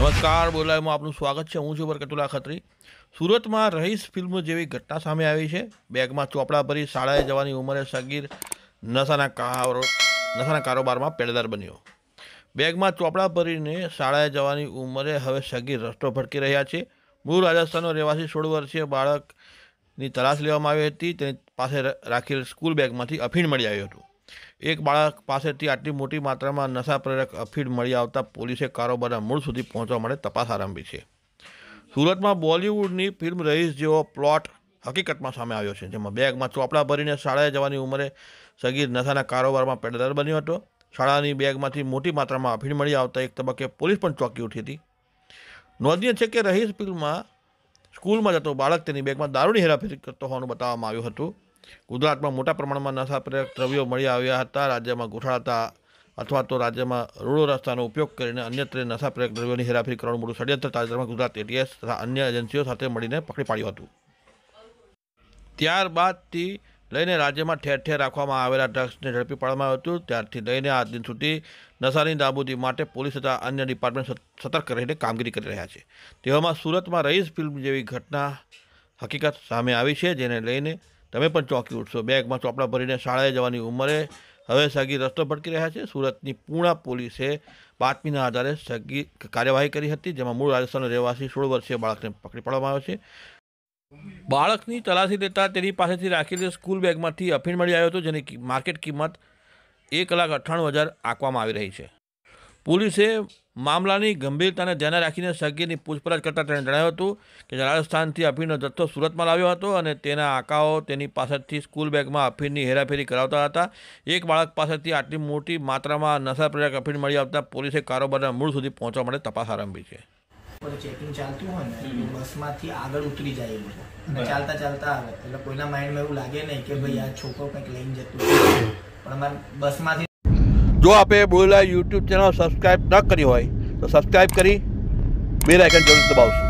નમસ્કાર બોલાયમાં આપનું સ્વાગત છે હું છું બરકતુલા ખત્રી સુરતમાં રહીશ ફિલ્મ જેવી ઘટના સામે આવી છે બેગમાં ચોપડા ભરી શાળાએ જવાની ઉંમરે સગીર નશાના કારો નશાના કારોબારમાં પેડદાર બન્યો બેગમાં ચોપડા ભરીને શાળાએ જવાની ઉંમરે હવે સગીર રસ્તો ભટકી રહ્યા છે મૂળ રાજસ્થાનનો રહેવાસી સોળ વર્ષીય બાળકની તલાશ લેવામાં આવી હતી તેની પાસે રાખેલ સ્કૂલ બેગમાંથી અફીણ મળી આવ્યું હતું એક બાળક પાસેથી આટલી મોટી માત્રામાં નશાપ્રેરક અફીડ મળી આવતા પોલીસે કારોબારના મૂળ સુધી પહોંચવા માટે તપાસ આરંભી છે સુરતમાં બોલિવૂડની ફિલ્મ રહીશ જેવો પ્લોટ હકીકતમાં સામે આવ્યો છે જેમાં બેગમાં ચોપડા ભરીને શાળાએ જવાની ઉંમરે સગીર નશાના કારોબારમાં પેડદાર બન્યો હતો શાળાની બેગમાંથી મોટી માત્રામાં અફીડ મળી આવતા એક તબક્કે પોલીસ પણ ચોંકી ઉઠી હતી નોંધનીય છે કે રહીશ ફિલ્મમાં સ્કૂલમાં જતો બાળક તેની બેગમાં દારૂની હેરાફેરી કરતો હોવાનું બતાવવામાં આવ્યું હતું ગુજરાતમાં મોટા પ્રમાણમાં નશાપ્રેરક દ્રવ્યો મળી આવ્યા હતા રાજ્યમાં ગોઠાળતા અથવા તો રાજ્યમાં રોડો રસ્તાનો ઉપયોગ કરીને અન્યત્ર નશાપ્રેરક દ્રવ્યોની હેરાફેરી કરવાનું મોટું ષડયંત્ર તાજેતરમાં ગુજરાત એટીએસ તથા અન્ય એજન્સીઓ સાથે મળીને પકડી પાડ્યું હતું ત્યારબાદથી લઈને રાજ્યમાં ઠેર ઠેર રાખવામાં આવેલા ડ્રગ્સને ઝડપી પાડવામાં આવ્યું હતું ત્યારથી લઈને આ દિન સુધી નશાની નાબૂદી માટે પોલીસ તથા અન્ય ડિપાર્ટમેન્ટ સતર્ક રહીને કામગીરી કરી રહ્યા છે તેવામાં સુરતમાં રઈસ ફિલ્મ જેવી ઘટના હકીકત સામે આવી છે જેને લઈને તમે પણ ચોંકી ઉઠશો બેગમાં ચોપડા ભરીને શાળાએ જવાની ઉંમરે હવે સગી રસ્તો ભટકી રહ્યા છે સુરતની પૂણા પોલીસે બાતમીના આધારે સગી કાર્યવાહી કરી હતી જેમાં મૂળ રાજસ્થાનનો રહેવાસી સોળ વર્ષીય બાળકને પકડી પાડવામાં આવ્યો છે બાળકની તલાશી લેતા તેની પાસેથી રાખેલી સ્કૂલ બેગમાંથી અફીણ મળી આવ્યો હતો જેની માર્કેટ કિંમત એક લાખ અઠ્ઠાણું હજાર આંકવામાં આવી રહી છે પોલીસે મામલાની ગંભીરતાને ધ્યાને રાખીને સગીરની પૂછપરછ કરતાં તેણે જણાવ્યું હતું કે રાજસ્થાનથી અફીણનો જથ્થો સુરતમાં લાવ્યો હતો અને તેના આકાઓ તેની પાસેથી સ્કૂલ બેગમાં અફીણની હેરાફેરી કરાવતા હતા એક બાળક પાસેથી આટલી મોટી માત્રામાં નશાપ્રેરક અફીણ મળી આવતા પોલીસે કારોબારના મૂળ સુધી પહોંચવા માટે તપાસ આરંભી છે ચેકિંગ ચાલતું હોય ને બસમાંથી આગળ ઉતરી જાય એ અને ચાલતા ચાલતા આવે એટલે કોઈના માઇન્ડમાં એવું લાગે નહીં કે ભાઈ આ છોકરો કંઈક લઈને જતું પણ અમારે બસમાંથી જો આપે બોલેલા યુટ્યુબ ચેનલ સબસ્ક્રાઈબ ન કરી હોય તો સબસ્ક્રાઈબ કરી બે લાઇકન જરૂર દબાવશું